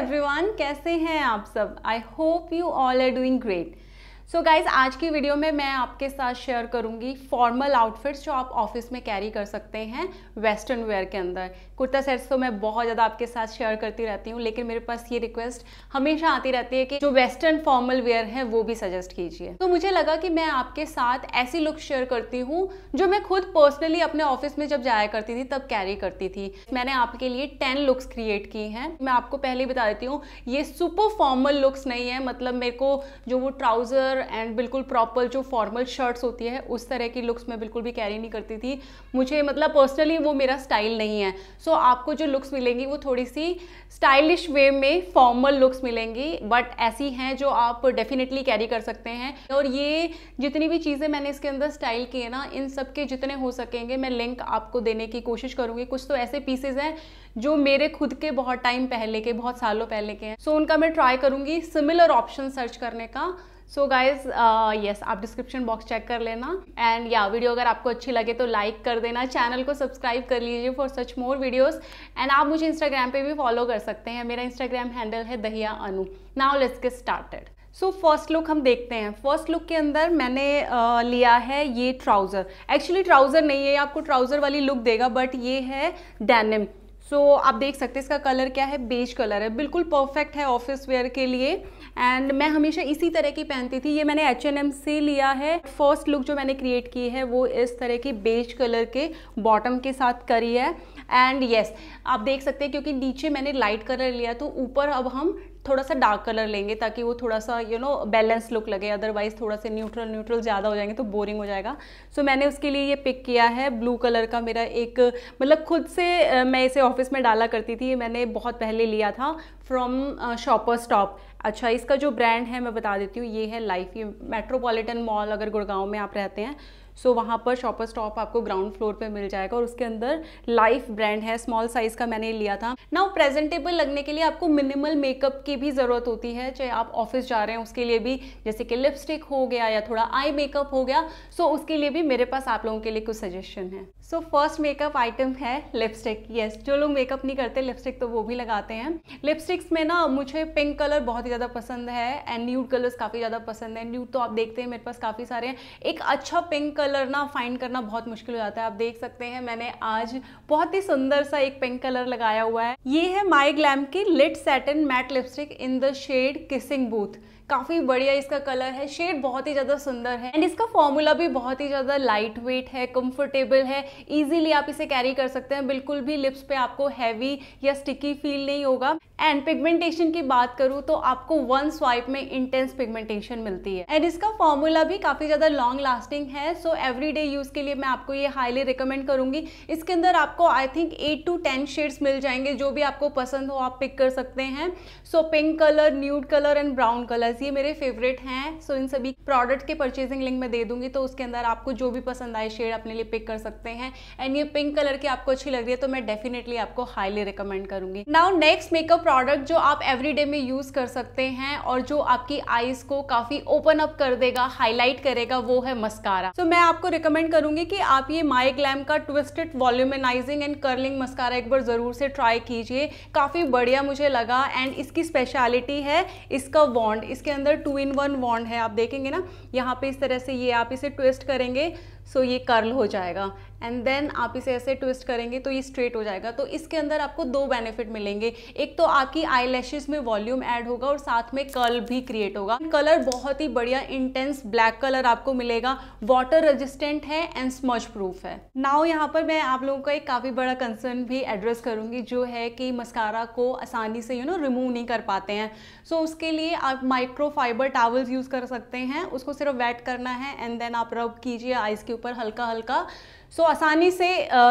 everyone कैसे हैं आप सब I hope you all are doing great so so guys आज की वीडियो में मैं आपके साथ शेयर करूंगी फॉर्मल आउटफिट्स जो आप ऑफिस में कैरी कर सकते हैं वेस्टर्न वेयर के अंदर कुर्ता सेट्स तो मैं बहुत ज़्यादा आपके साथ शेयर करती रहती हूँ लेकिन मेरे पास ये रिक्वेस्ट हमेशा आती रहती है कि जो वेस्टर्न फॉर्मल वेयर है वो भी सजेस्ट कीजिए तो मुझे लगा कि मैं आपके साथ ऐसी लुक शेयर करती हूँ जो मैं खुद पर्सनली अपने ऑफिस में जब जाया करती थी तब कैरी करती थी मैंने आपके लिए टेन लुक्स क्रिएट की हैं मैं आपको पहले बता देती हूँ ये सुपर फॉर्मल लुक्स नहीं है मतलब मेरे को जो वो ट्राउज़र एंड बिल्कुल प्रॉपर जो फॉर्मल शर्ट्स होती है उस तरह की लुक्स मैं बिल्कुल भी कैरी नहीं करती थी मुझे मतलब पर्सनली वो मेरा स्टाइल नहीं है सो so, आपको जो लुक्स मिलेंगी वो थोड़ी सी स्टाइलिश वे में फॉर्मल लुक्स मिलेंगी बट ऐसी हैं जो आप डेफिनेटली कैरी कर सकते हैं और ये जितनी भी चीज़ें मैंने इसके अंदर स्टाइल की है ना इन सब के जितने हो सकेंगे मैं लिंक आपको देने की कोशिश करूँगी कुछ तो ऐसे पीसेज हैं जो मेरे खुद के बहुत टाइम पहले के बहुत सालों पहले के हैं सो so, उनका मैं ट्राई करूँगी सिमिलर ऑप्शन सर्च करने का सो गाइज यस आप डिस्क्रिप्शन बॉक्स चेक कर लेना एंड या वीडियो अगर आपको अच्छी लगे तो लाइक कर देना चैनल को सब्सक्राइब कर लीजिए for such more videos and आप मुझे इंस्टाग्राम पे भी फॉलो कर सकते हैं मेरा इंस्टाग्राम हैंडल है Dahiya Anu now let's get started so first look हम देखते हैं फर्स्ट लुक के अंदर मैंने uh, लिया है ये ट्राउज़र एक्चुअली ट्राउज़र नहीं है आपको ट्राउज़र वाली लुक देगा बट ये है डेनिम सो so, आप देख सकते हैं इसका कलर क्या है बेज कलर है बिल्कुल परफेक्ट है ऑफिस वेयर के लिए एंड मैं हमेशा इसी तरह की पहनती थी ये मैंने एच एन एम से लिया है फर्स्ट लुक जो मैंने क्रिएट की है वो इस तरह की बेज कलर के बॉटम के साथ करी है एंड येस yes, आप देख सकते हैं क्योंकि नीचे मैंने लाइट कलर लिया तो ऊपर अब हम थोड़ा सा डार्क कलर लेंगे ताकि वो थोड़ा सा यू नो बैलेंस लुक लगे अदरवाइज थोड़ा सा न्यूट्रल न्यूट्रल ज़्यादा हो जाएंगे तो बोरिंग हो जाएगा सो so, मैंने उसके लिए ये पिक किया है ब्लू कलर का मेरा एक मतलब खुद से मैं इसे ऑफिस में डाला करती थी मैंने बहुत पहले लिया था फ्रॉम शॉपर स्टॉप अच्छा इसका जो ब्रांड है मैं बता देती हूँ ये है लाइफ ये मेट्रोपॉलिटन मॉल अगर गुड़गांव में आप रहते हैं सो वहाँ पर शॉपर स्टॉप आपको ग्राउंड फ्लोर पे मिल जाएगा और उसके अंदर लाइफ ब्रांड है स्मॉल साइज का मैंने लिया था ना प्रेजेंटेबल लगने के लिए आपको मिनिमल मेकअप की भी ज़रूरत होती है चाहे आप ऑफिस जा रहे हैं उसके लिए भी जैसे कि लिपस्टिक हो गया या थोड़ा आई मेकअप हो गया सो so उसके लिए भी मेरे पास आप लोगों के लिए कुछ सजेशन है सो फर्स्ट मेकअप आइटम है लिपस्टिक यस yes, जो लोग मेकअप नहीं करते लिपस्टिक तो वो भी लगाते हैं लिपस्टिक्स में ना मुझे पिंक कलर बहुत ही ज़्यादा पसंद है एंड न्यूड कलर्स काफ़ी ज़्यादा पसंद है न्यूड तो आप देखते हैं मेरे पास काफ़ी सारे हैं एक अच्छा पिंक कलर कलर ना फाइंड करना बहुत मुश्किल हो जाता है आप देख सकते हैं मैंने आज बहुत ही सुंदर सा एक पिंक कलर लगाया हुआ है ये है माई ग्लैम की lit satin matte lipstick in the shade kissing booth काफ़ी बढ़िया इसका कलर है शेड बहुत ही ज़्यादा सुंदर है एंड इसका फॉर्मूला भी बहुत ही ज़्यादा लाइट वेट है कंफर्टेबल है इजीली आप इसे कैरी कर सकते हैं बिल्कुल भी लिप्स पे आपको हैवी या स्टिकी फील नहीं होगा एंड पिगमेंटेशन की बात करूँ तो आपको वन स्वाइप में इंटेंस पिगमेंटेशन मिलती है एंड इसका फॉर्मूला भी काफ़ी ज़्यादा लॉन्ग लास्टिंग है सो एवरी डे यूज़ के लिए मैं आपको ये हाईली रिकमेंड करूंगी इसके अंदर आपको I think eight to ten shades मिल जाएंगे जो भी आपको पसंद हो आप पिक कर सकते हैं so pink colour nude colour and brown colour ये मेरे फेवरेट हैं सो इन सभी प्रोडक्ट के परचेजिंग लिंक मैं दे दूंगी तो उसके अंदर आपको जो भी पसंद आए शेड अपने लिए पिक कर सकते हैं एंड ये पिंक कलर की आपको अच्छी लग रही है तो मैं डेफिनेटली आपको हाईली रिकमेंड करूंगी नाउ नेक्स्ट मेकअप प्रोडक्ट जो आप एवरी में यूज कर सकते हैं और जो आपकी आईज को काफी ओपन अप कर देगा हाईलाइट करेगा वो है मस्कारा सो so, मैं आपको रिकमेंड करूंगी कि आप ये माई ग्लैम का twisted volumizing and curling mascara एक बार जरूर से ट्राई कीजिए काफी बढ़िया मुझे लगा एंड इसकी स्पेशलिटी है इसका वॉन्ड इसके इसके अंदर टू इन वन वॉन्ड है आप देखेंगे ना यहाँ पे इस तरह से ये आप इसे ट्विस्ट करेंगे सो ये कर्ल हो जाएगा एंड देन आप इसे ऐसे ट्विस्ट करेंगे तो ये स्ट्रेट हो जाएगा तो इसके अंदर आपको दो बेनिफिट मिलेंगे एक तो आपकी आई में वॉल्यूम ऐड होगा और साथ में कर्ल भी क्रिएट होगा कलर बहुत ही बढ़िया इंटेंस ब्लैक कलर आपको मिलेगा वाटर रेजिस्टेंट है एंड स्मच प्रूफ है नाउ यहाँ पर मैं आप लोगों का एक काफ़ी बड़ा कंसर्न भी एड्रेस करूँगी जो है कि मस्कारा को आसानी से यू नो रिमूव नहीं कर पाते हैं सो so, उसके लिए आप माइक्रोफाइबर टावल्स यूज़ कर सकते हैं उसको सिर्फ वेट करना है एंड देन आप रब कीजिए आइज़ के ऊपर हल्का हल्का सो आसानी से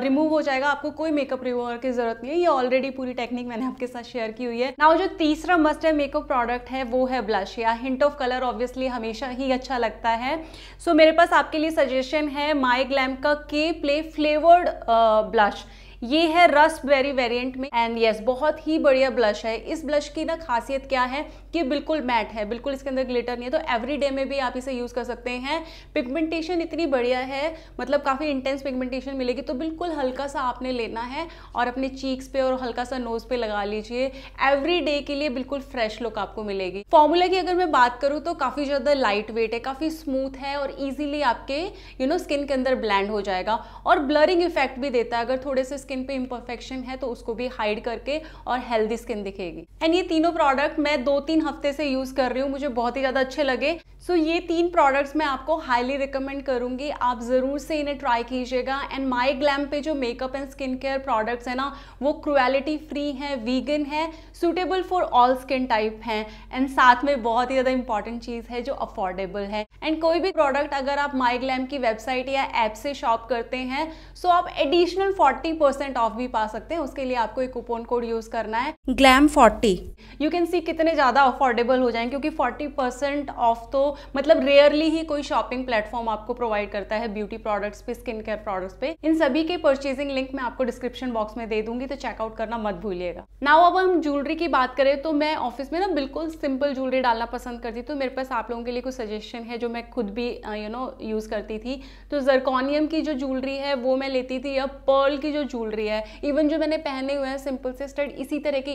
रिमूव हो जाएगा आपको कोई मेकअप रिमूवर की ज़रूरत नहीं है ये ऑलरेडी पूरी टेक्निक मैंने आपके साथ शेयर की हुई है नाउ जो तीसरा मस्ट है मेकअप प्रोडक्ट है वो है ब्लश या हिंट ऑफ कलर ऑब्वियसली हमेशा ही अच्छा लगता है सो so, मेरे पास आपके लिए सजेशन है माई ग्लैम का के प्ले फ्लेवर्ड ब्लश uh, ये है बेरी वेरियंट में एंड यस yes, बहुत ही बढ़िया ब्लश है इस ब्लश की ना खासियत क्या है कि बिल्कुल मैट है बिल्कुल इसके अंदर ग्लिटर नहीं है तो एवरी डे में भी आप इसे यूज़ कर सकते हैं पिगमेंटेशन इतनी बढ़िया है मतलब काफ़ी इंटेंस पिगमेंटेशन मिलेगी तो बिल्कुल हल्का सा आपने लेना है और अपने चीक्स पे और हल्का सा नोज़ पे लगा लीजिए एवरी डे के लिए बिल्कुल फ्रेश लुक आपको मिलेगी फॉर्मूला की अगर मैं बात करूँ तो काफ़ी ज़्यादा लाइट वेट है काफ़ी स्मूथ है और ईजिली आपके यू नो स्किन के अंदर ब्लैंड हो जाएगा और ब्लरिंग इफेक्ट भी देता है अगर थोड़े से स्किन स्किन पे इम्परफेक्शन है तो उसको भी हाइड करके और हेल्दी स्किन दिखेगी एंड ये तीनों प्रोडक्ट मैं दो तीन हफ्ते से यूज़ कर रही हूँ मुझे बहुत ही ज़्यादा अच्छे लगे सो so, ये तीन प्रोडक्ट्स मैं आपको हाईली रिकमेंड करूंगी आप ज़रूर से इन्हें ट्राई कीजिएगा एंड माई ग्लैम पे जो makeup and skin care products है ना वो क्रुएलिटी फ्री है वीगन है suitable for all skin type है एंड साथ में बहुत ही ज़्यादा इंपॉर्टेंट चीज़ है जो अफोर्डेबल है एंड कोई भी प्रोडक्ट अगर आप माई ग्लैम की वेबसाइट या एप से शॉप करते हैं सो so आप एडिशनल फोर्टी परसेंट ऑफ भी पा सकते हैं उसके लिए आपको एक कूपन कोड यूज़ करना है glamm forty you can see कितने ज़्यादा अफोर्डेबल हो जाए क्योंकि फोर्टी परसेंट ऑफ तो मतलब रेयरली ही कोई शॉपिंग प्लेटफॉर्म आपको प्रोवाइड करता है ब्यूटी प्रोडक्ट्स पे स्किन केयर प्रोडक्ट्स पे इन सभी के परचेजिंग लिंक मैं आपको डिस्क्रिप्शन बॉक्स में दे दूंगी तो चेकआउट करना मत भूलिएगा नाउ अब हम ज्वेलरी की बात करें तो मैं ऑफिस में ना बिल्कुल सिंपल ज्वेलरी डालना पसंद करती तो मेरे पास आप लोगों के लिए कुछ सजेशन है जो मैं खुद भी यू नो यूज़ करती थी तो जरकोनियम की जो ज्वेलरी है वो मैं लेती थी अब पर्ल की जो ज्वेलरी झूल रही है इवन जो मैंने पहने हुए हैं सिंपल से स्टड इसी तरह की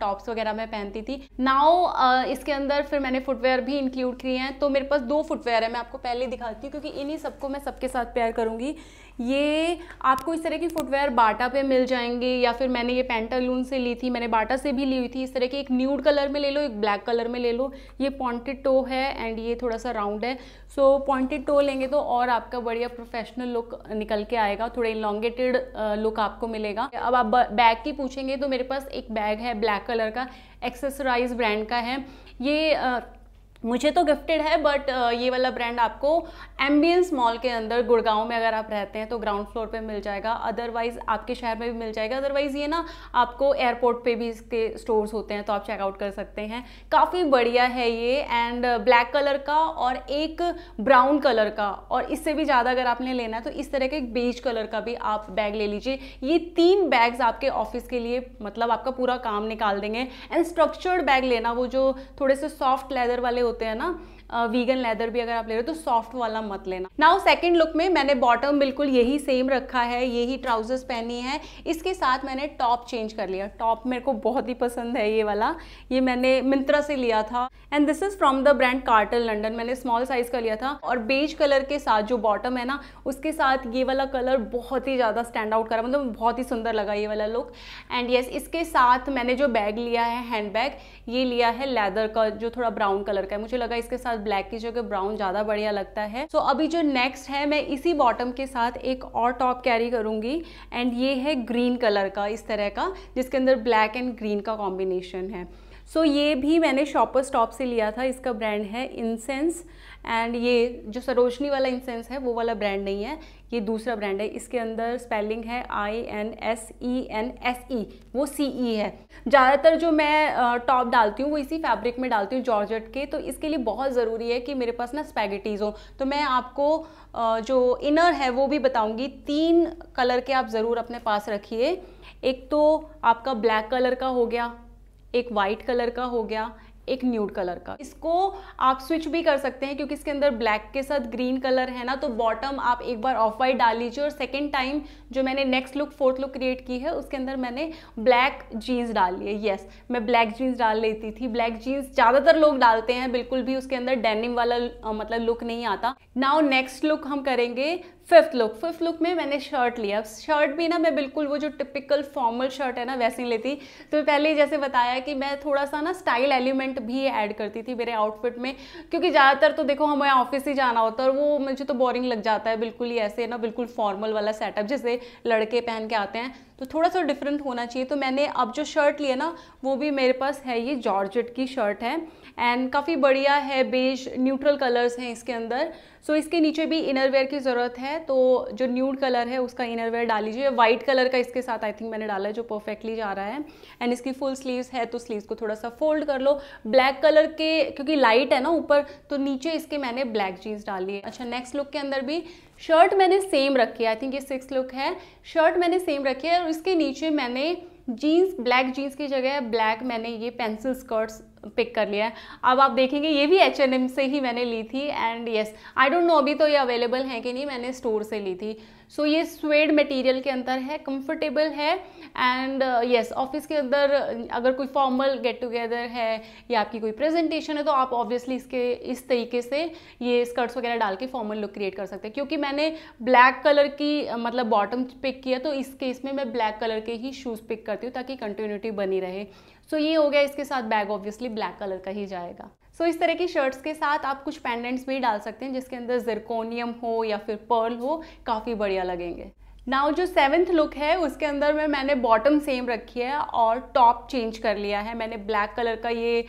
टॉप्स वगैरह मैं पहनती थी नाउ इसके अंदर फिर मैंने फुटवेयर भी इंक्लूड किए हैं तो मेरे पास दो फुटवेयर है मैं आपको पहले दिखाती हूँ क्योंकि इन्हीं सबको मैं सबके साथ पेयर करूँगी ये आपको इस तरह की फुटवेयर बाटा पे मिल जाएंगे या फिर मैंने ये पेंटालून से ली थी मैंने बाटा से भी ली हुई थी इस तरह की एक न्यूड कलर में ले लो एक ब्लैक कलर में ले लो ये पॉइंटेड टो है एंड ये थोड़ा सा राउंड है सो पॉइंटेड टो लेंगे तो और आपका बढ़िया प्रोफेशनल लुक निकल के आएगा थोड़ा इलांगेटेड लुक आपको मिलेगा अब आप बैग की पूछेंगे तो मेरे पास एक बैग है ब्लैक कलर का एक्सेसराइज ब्रांड का है ये मुझे तो गिफ्टेड है बट uh, ये वाला ब्रांड आपको एम्बियंस मॉल के अंदर गुड़गांव में अगर आप रहते हैं तो ग्राउंड फ्लोर पे मिल जाएगा अदरवाइज़ आपके शहर में भी मिल जाएगा अदरवाइज़ ये ना आपको एयरपोर्ट पे भी इसके स्टोर्स होते हैं तो आप चेकआउट कर सकते हैं काफ़ी बढ़िया है ये एंड ब्लैक कलर का और एक ब्राउन कलर का और इससे भी ज़्यादा अगर आपने लेना है तो इस तरह के एक बेज कलर का भी आप बैग ले लीजिए ये तीन बैग्स आपके ऑफिस के लिए मतलब आपका पूरा काम निकाल देंगे एंड स्ट्रक्चर्ड बैग लेना वो जो थोड़े से सॉफ्ट लेदर वाले होते हैं ना वीगन लेदर भी अगर आप ले रहे हो तो सॉफ्ट वाला मत लेना नाउ सेकेंड लुक में मैंने बॉटम बिल्कुल यही सेम रखा है यही ट्राउजर्स पहनी है इसके साथ मैंने टॉप चेंज कर लिया टॉप मेरे को बहुत ही पसंद है ये वाला ये मैंने मिंत्रा से लिया था and this is from the brand Cartel London मैंने स्मॉल साइज़ का लिया था और बेज कलर के साथ जो बॉटम है ना उसके साथ ये वाला कलर बहुत ही ज़्यादा स्टैंड आउट करा मतलब बहुत ही सुंदर लगा ये वाला लुक एंड येस इसके साथ मैंने जो बैग लिया है हैंड बैग ये लिया है लेदर का जो थोड़ा ब्राउन कलर का है मुझे लगा इसके साथ साथ ब्लैक की जगह ब्राउन ज़्यादा बढ़िया लगता है सो so, अभी जो नेक्स्ट है मैं इसी बॉटम के साथ एक और टॉप कैरी करूंगी एंड ये है ग्रीन कलर का इस तरह का जिसके अंदर ब्लैक एंड ग्रीन का कॉम्बिनेशन है सो so, ये भी मैंने शॉपर स्टॉप से लिया था इसका ब्रांड है इंसेंस एंड ये जो सरोजनी वाला इंसेंस है वो वाला ब्रांड नहीं है ये दूसरा ब्रांड है इसके अंदर स्पेलिंग है I N S E N S E वो सी ई e है ज़्यादातर जो मैं टॉप डालती हूँ वो इसी फैब्रिक में डालती हूँ जॉर्जेट के तो इसके लिए बहुत ज़रूरी है कि मेरे पास ना स्पैगेटीज़ हो तो मैं आपको जो इनर है वो भी बताऊँगी तीन कलर के आप ज़रूर अपने पास रखिए एक तो आपका ब्लैक कलर का हो गया एक वाइट कलर का हो गया एक न्यूड कलर का इसको आप स्विच भी कर सकते हैं क्योंकि इसके अंदर ब्लैक के साथ ग्रीन कलर है ना तो बॉटम आप एक बार ऑफ वाइट डाल लीजिए और सेकेंड टाइम जो मैंने next look fourth look create की है उसके अंदर मैंने ब्लैक जीन्स डाल लिए येस मैं ब्लैक जीन्स डाल लेती थी ब्लैक जीन्स ज़्यादातर लोग डालते हैं बिल्कुल भी उसके अंदर डेनिम वाला मतलब लुक नहीं आता नाउ नेक्स्ट लुक हम करेंगे फिफ्थ लुक फिफ्थ लुक में मैंने शर्ट लिया शर्ट भी ना मैं बिल्कुल वो जो टिपिकल फॉर्मल शर्ट है ना वैसे ही लेती तो पहले ही जैसे बताया कि मैं थोड़ा सा ना स्टाइल एलिमेंट भी ऐड करती थी मेरे आउटफिट में क्योंकि ज़्यादातर तो देखो हमें ऑफिस ही जाना होता है और वो मुझे तो बोरिंग लग जाता है बिल्कुल ही ऐसे ना बिल्कुल फॉर्मल वाला सेटअप जैसे लड़के पहन के आते हैं तो थोड़ा सा डिफरेंट होना चाहिए तो मैंने अब जो शर्ट लिया ना वो भी मेरे पास है ये जॉर्जेट की शर्ट है एंड काफ़ी बढ़िया है बेज न्यूट्रल कलर्स हैं इसके अंदर सो so, इसके नीचे भी इनर वेयर की ज़रूरत है तो जो न्यूड कलर है उसका इनर वेयर डाल लीजिए वाइट कलर का इसके साथ आई थिंक मैंने डाला है जो परफेक्टली जा रहा है एंड इसकी फुल स्लीव्स है तो स्लीव्स को थोड़ा सा फोल्ड कर लो ब्लैक कलर के क्योंकि लाइट है ना ऊपर तो नीचे इसके मैंने ब्लैक जीन्स डाली है अच्छा नेक्स्ट लुक के अंदर भी शर्ट मैंने सेम रखी है आई थिंक ये सिक्स लुक है शर्ट मैंने सेम रखी है और इसके नीचे मैंने जीन्स ब्लैक जीन्स की जगह ब्लैक मैंने ये पेंसिल स्कर्ट्स पिक कर लिया है अब आप देखेंगे ये भी एच एन एम से ही मैंने ली थी and yes I don't know अभी तो ये अवेलेबल है कि नहीं मैंने स्टोर से ली थी सो so, ये स्वेड मटेरियल के अंदर है कंफर्टेबल है एंड यस ऑफिस के अंदर uh, अगर कोई फॉर्मल गेट टुगेदर है या आपकी कोई प्रेजेंटेशन है तो आप ऑब्वियसली इसके इस तरीके से ये स्कर्ट्स वगैरह डाल के फॉर्मल लुक क्रिएट कर सकते हैं क्योंकि मैंने ब्लैक कलर की uh, मतलब बॉटम पिक किया तो इस केस में मैं ब्लैक कलर के ही शूज़ पिक करती हूँ ताकि कंटिन्यूटी बनी रहे सो so, ये हो गया इसके साथ बैग ऑब्वियसली ब्लैक कलर का ही जाएगा सो so, इस तरह की शर्ट्स के साथ आप कुछ पेंडेंट्स भी डाल सकते हैं जिसके अंदर जिरकोनियम हो या फिर पर्ल हो काफ़ी बढ़िया लगेंगे नाउ जो सेवन्थ लुक है उसके अंदर में मैंने बॉटम सेम रखी है और टॉप चेंज कर लिया है मैंने ब्लैक कलर का ये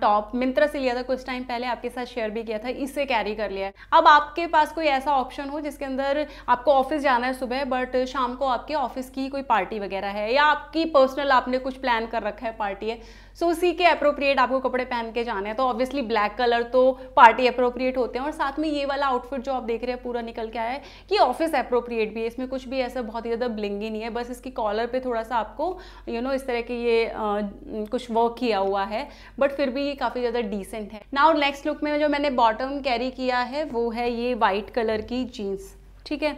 टॉप मिंत्रा से लिया था कुछ टाइम पहले आपके साथ शेयर भी किया था इसे कैरी कर लिया है अब आपके पास कोई ऐसा ऑप्शन हो जिसके अंदर आपको ऑफिस जाना है सुबह बट शाम को आपके ऑफिस की कोई पार्टी वगैरह है या आपकी पर्सनल आपने कुछ प्लान कर रखा है पार्टी है सो उसी के अप्रोप्रिएट आपको कपड़े पहन के जाने हैं तो ऑब्वियसली ब्लैक कलर तो पार्टी अप्रोप्रिएट होते हैं और साथ में ये वाला आउटफिट जो आप देख रहे हैं पूरा निकल के आया है कि ऑफिस अप्रोप्रिएट भी है इसमें कुछ भी ऐसा बहुत ही ज़्यादा ब्लिंगी नहीं है बस इसकी कॉलर पर थोड़ा सा आपको यू you नो know, इस तरह के ये आ, कुछ वर्क किया हुआ है बट फिर भी ये काफ़ी ज़्यादा डिसेंट है नाउ नेक्स्ट लुक में जो मैंने बॉटम कैरी किया है वो है ये वाइट कलर की जीन्स ठीक है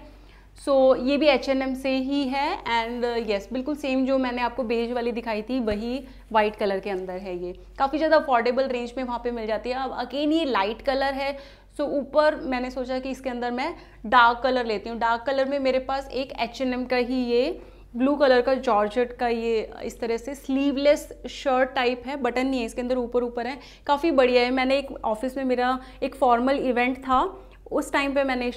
सो so, ये भी एच एन एम से ही है एंड uh, yes, बिल्कुल सेम जो मैंने आपको बेज वाली दिखाई थी वही वाइट कलर के अंदर है ये काफ़ी ज़्यादा अफोर्डेबल रेंज में वहाँ पे मिल जाती है अब अगेन ये लाइट कलर है सो so, ऊपर मैंने सोचा कि इसके अंदर मैं डार्क कलर लेती हूँ डार्क कलर में मेरे पास एक एच एन एम का ही ये ब्लू कलर का जॉर्जेट का ये इस तरह से स्लीवलेस शर्ट टाइप है बटन नहीं है इसके अंदर ऊपर ऊपर है काफ़ी बढ़िया है मैंने एक ऑफिस में मेरा एक फॉर्मल इवेंट था उस टाइम पे मैंने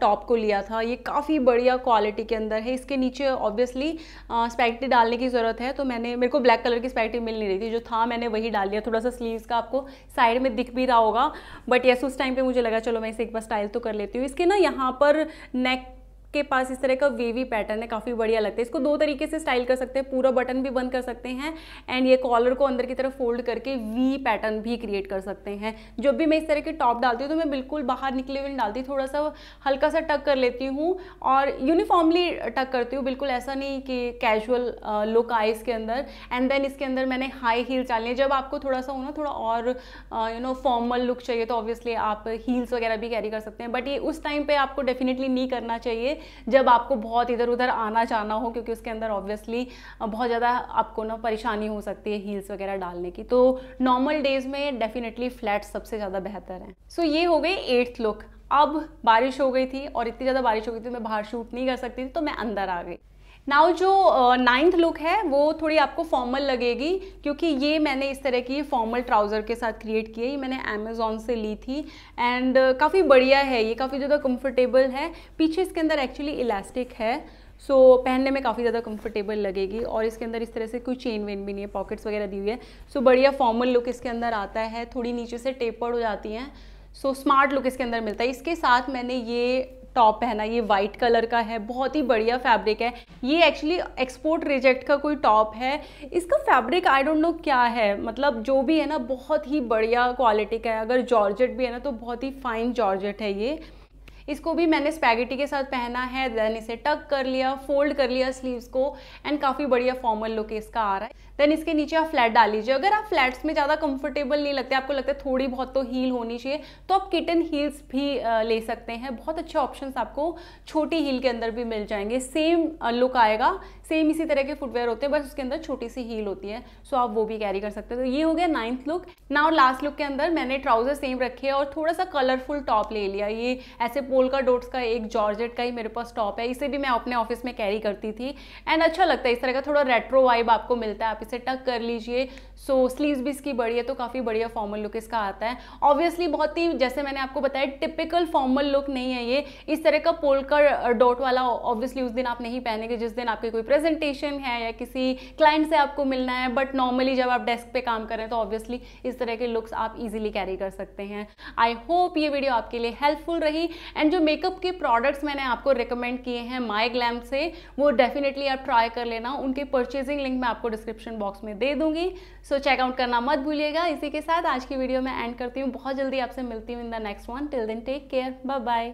टॉप को लिया था ये काफ़ी बढ़िया क्वालिटी के अंदर है इसके नीचे ऑब्वियसली स्पैगेटी डालने की ज़रूरत है तो मैंने मेरे को ब्लैक कलर की स्पैगेटी मिल नहीं रही थी जो था मैंने वही डाल लिया थोड़ा सा स्लीव्स का आपको साइड में दिख भी रहा होगा बट यस उस टाइम पर मुझे लगा चलो मैं इसे एक बार स्टाइल तो कर लेती हूँ इसके ना यहाँ पर नेक के पास इस तरह का वेवी पैटर्न है काफ़ी बढ़िया लगता है इसको दो तरीके से स्टाइल कर सकते हैं पूरा बटन भी बंद कर सकते हैं एंड ये कॉलर को अंदर की तरफ फोल्ड करके वी पैटर्न भी क्रिएट कर सकते हैं जब भी मैं इस तरह के टॉप डालती हूँ तो मैं बिल्कुल बाहर निकले हुए नहीं डालती थोड़ा सा हल्का सा टक कर लेती हूँ और यूनिफॉर्मली टक करती हूँ बिल्कुल ऐसा नहीं कि कैजुअल लुक आए इसके अंदर एंड देन इसके अंदर मैंने हाई हील डालने जब आपको थोड़ा सा हो ना थोड़ा और यू नो फॉर्मल लुक चाहिए तो ऑब्वियसली आप हील्स वगैरह भी कैरी कर सकते हैं बट ये उस टाइम पर आपको डेफिनेटली नहीं करना चाहिए जब आपको बहुत इधर उधर आना जाना हो क्योंकि उसके अंदर ऑब्वियसली बहुत ज़्यादा आपको ना परेशानी हो सकती है हील्स वगैरह डालने की तो नॉर्मल डेज में डेफिनेटली फ्लैट सबसे ज़्यादा बेहतर है सो so, ये हो गई एट्थ लुक अब बारिश हो गई थी और इतनी ज़्यादा बारिश हो गई थी मैं बाहर शूट नहीं कर सकती थी तो मैं अंदर आ गई नाउ जो नाइन्थ लुक है वो थोड़ी आपको फॉर्मल लगेगी क्योंकि ये मैंने इस तरह की फॉर्मल ट्राउज़र के साथ क्रिएट है ये मैंने अमेजोन से ली थी एंड uh, काफ़ी बढ़िया है ये काफ़ी ज़्यादा कंफर्टेबल है पीछे इसके अंदर एक्चुअली इलास्टिक है सो so, पहनने में काफ़ी ज़्यादा कंफर्टेबल लगेगी और इसके अंदर इस तरह से कोई चेन वेन भी नहीं है पॉकेट्स वगैरह दी हुई है सो so, बढ़िया फॉर्मल लुक इसके अंदर आता है थोड़ी नीचे से टेपर्ड हो जाती हैं सो स्मार्ट लुक इसके अंदर मिलता है इसके साथ मैंने ये टॉप पहना ये वाइट कलर का है बहुत ही बढ़िया फैब्रिक है ये एक्चुअली एक्सपोर्ट रिजेक्ट का कोई टॉप है इसका फैब्रिक आई डोंट नो क्या है मतलब जो भी है ना बहुत ही बढ़िया क्वालिटी का है अगर जॉर्जेट भी है ना तो बहुत ही फाइन जॉर्जेट है ये इसको भी मैंने स्पैगेटी के साथ पहना है देन इसे टक कर लिया फोल्ड कर लिया स्लीव्स को एंड काफ़ी बढ़िया फॉर्मल लुक इसका आ रहा है देन इसके नीचे आप फ्लैट डाल लीजिए अगर आप फ्लैट्स में ज़्यादा कंफर्टेबल नहीं लगते आपको लगता है थोड़ी बहुत तो हील होनी चाहिए तो आप किटन हील्स भी ले सकते हैं बहुत अच्छे ऑप्शंस आपको छोटी हील के अंदर भी मिल जाएंगे सेम लुक आएगा सेम इसी तरह के फुटवेयर होते हैं बस उसके अंदर छोटी सी हील होती है सो आप वो भी कैरी कर सकते हैं तो ये हो गया नाइन्थ लुक और लास्ट लुक के अंदर मैंने ट्राउजर सेम रखे और थोड़ा सा कलरफुल टॉप ले लिया ये ऐसे पोलका डोट्स का एक जॉर्जेट का ही मेरे पास टॉप है इसे भी मैं अपने ऑफिस में कैरी करती थी एंड अच्छा लगता है इस तरह का थोड़ा रेट्रो वाइब आपको मिलता है आप से टक कर लीजिए सो स्लीव्स भी इसकी बड़ी है तो काफ़ी बढ़िया फॉर्मल लुक इसका आता है ऑब्वियसली बहुत ही जैसे मैंने आपको बताया टिपिकल फॉर्मल लुक नहीं है ये इस तरह का पोलकर डॉट वाला ऑब्वियसली उस दिन आप नहीं पहनेंगे जिस दिन आपकी कोई प्रेजेंटेशन है या किसी क्लाइंट से आपको मिलना है बट नॉर्मली जब आप डेस्क पे काम करें तो ऑब्वियसली इस तरह के लुक्स आप इजीली कैरी कर सकते हैं आई होप ये वीडियो आपके लिए हेल्पफुल रही एंड जो मेकअप के प्रोडक्ट्स मैंने आपको रिकमेंड किए हैं माई ग्लैम से वो डेफिनेटली आप ट्राई कर लेना उनके परचेजिंग लिंक मैं आपको डिस्क्रिप्शन बॉक्स में दे दूंगी सो so, चेकआउट करना मत भूलिएगा इसी के साथ आज की वीडियो में एंड करती हूँ बहुत जल्दी आपसे मिलती हूँ in the next one till then take care bye bye